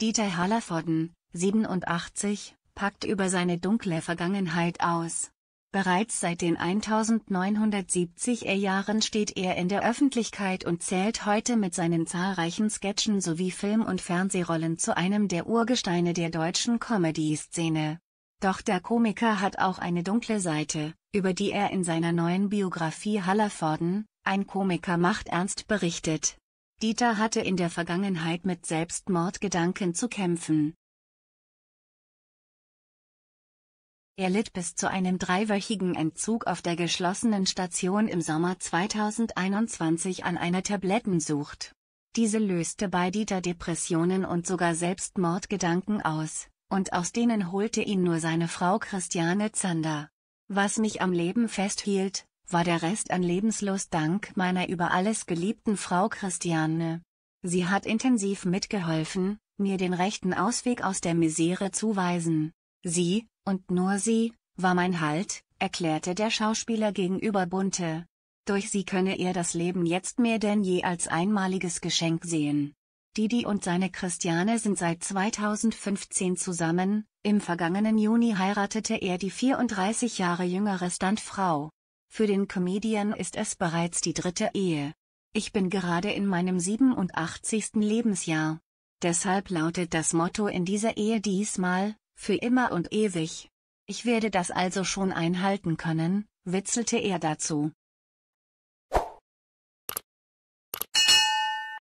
Dieter Hallervorden, 87, packt über seine dunkle Vergangenheit aus. Bereits seit den 1970er Jahren steht er in der Öffentlichkeit und zählt heute mit seinen zahlreichen Sketchen sowie Film- und Fernsehrollen zu einem der Urgesteine der deutschen Comedy-Szene. Doch der Komiker hat auch eine dunkle Seite, über die er in seiner neuen Biografie Hallervorden, ein Komiker macht ernst berichtet. Dieter hatte in der Vergangenheit mit Selbstmordgedanken zu kämpfen. Er litt bis zu einem dreiwöchigen Entzug auf der geschlossenen Station im Sommer 2021 an einer Tablettensucht. Diese löste bei Dieter Depressionen und sogar Selbstmordgedanken aus, und aus denen holte ihn nur seine Frau Christiane Zander. Was mich am Leben festhielt, war der Rest an Lebenslust dank meiner über alles geliebten Frau Christiane. Sie hat intensiv mitgeholfen, mir den rechten Ausweg aus der Misere zu weisen. Sie, und nur sie, war mein Halt, erklärte der Schauspieler gegenüber Bunte. Durch sie könne er das Leben jetzt mehr denn je als einmaliges Geschenk sehen. Didi und seine Christiane sind seit 2015 zusammen, im vergangenen Juni heiratete er die 34 Jahre jüngere Standfrau. Für den Comedian ist es bereits die dritte Ehe. Ich bin gerade in meinem 87. Lebensjahr. Deshalb lautet das Motto in dieser Ehe diesmal, für immer und ewig. Ich werde das also schon einhalten können, witzelte er dazu.